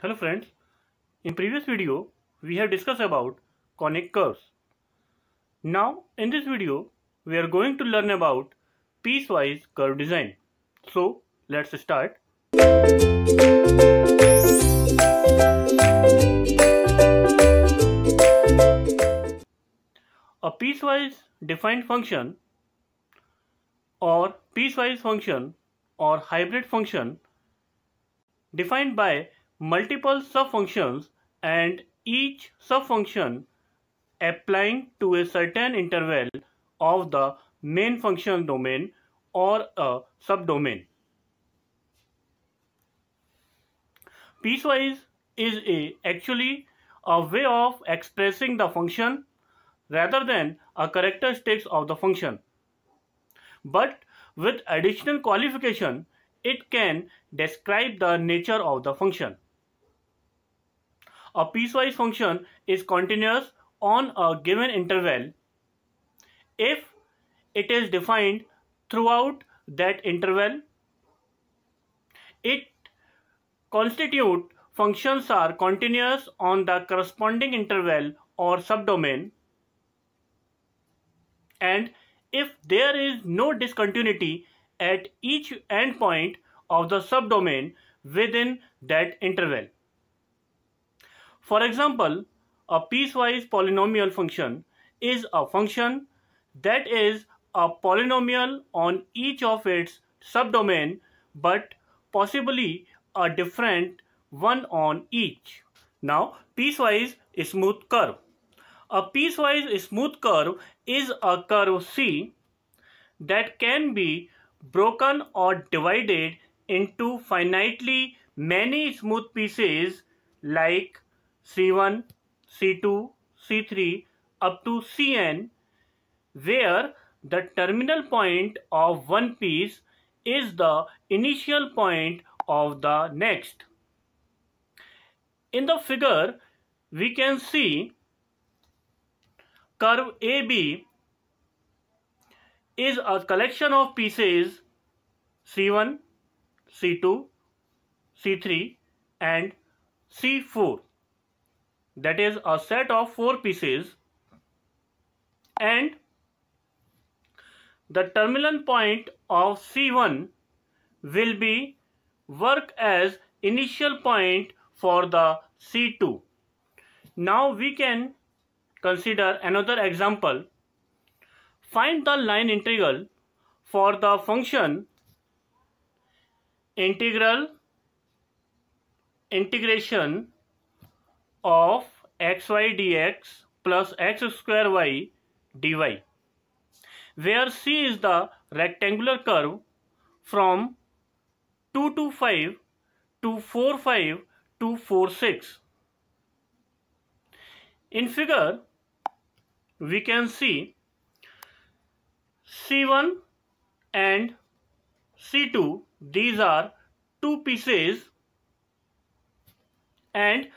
Hello friends, in previous video we have discussed about conic curves. Now in this video we are going to learn about piecewise curve design. So let's start. A piecewise defined function or piecewise function or hybrid function defined by multiple subfunctions and each subfunction applying to a certain interval of the main function domain or a subdomain. Piecewise is a, actually a way of expressing the function rather than a characteristics of the function. But with additional qualification, it can describe the nature of the function. A piecewise function is continuous on a given interval if it is defined throughout that interval. It constitute functions are continuous on the corresponding interval or subdomain and if there is no discontinuity at each endpoint of the subdomain within that interval. For example, a piecewise polynomial function is a function that is a polynomial on each of its subdomain but possibly a different one on each. Now piecewise smooth curve. A piecewise smooth curve is a curve C that can be broken or divided into finitely many smooth pieces like C1, C2, C3 up to Cn where the terminal point of one piece is the initial point of the next. In the figure, we can see curve AB is a collection of pieces C1, C2, C3 and C4 that is a set of four pieces and the terminal point of C1 will be work as initial point for the C2. Now we can consider another example. Find the line integral for the function integral integration of xy dx plus x square y dy where c is the rectangular curve from 2 to 5 to 4 5 to 4 6 in figure we can see c1 and c2 these are two pieces and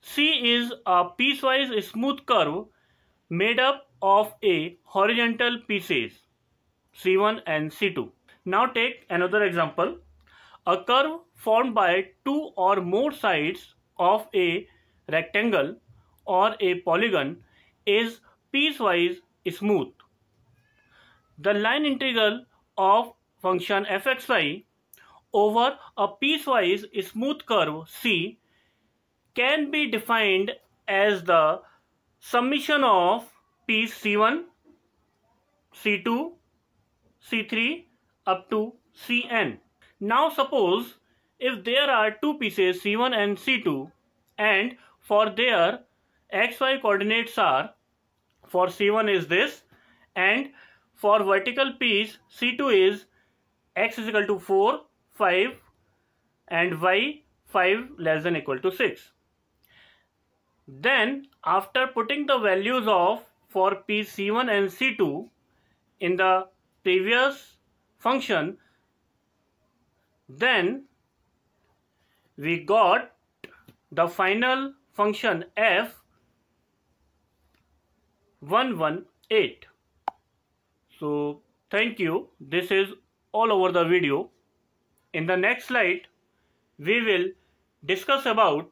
C is a piecewise smooth curve made up of a horizontal pieces C1 and C2. Now take another example. A curve formed by two or more sides of a rectangle or a polygon is piecewise smooth. The line integral of function fxy over a piecewise smooth curve C can be defined as the summation of piece C1, C2, C3 up to Cn. Now suppose if there are two pieces C1 and C2 and for their xy coordinates are for C1 is this and for vertical piece C2 is x is equal to 4, 5 and y 5 less than equal to 6. Then after putting the values of for p c1 and c2 in the previous function then we got the final function f 118 so thank you this is all over the video in the next slide we will discuss about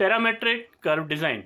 parametric curve design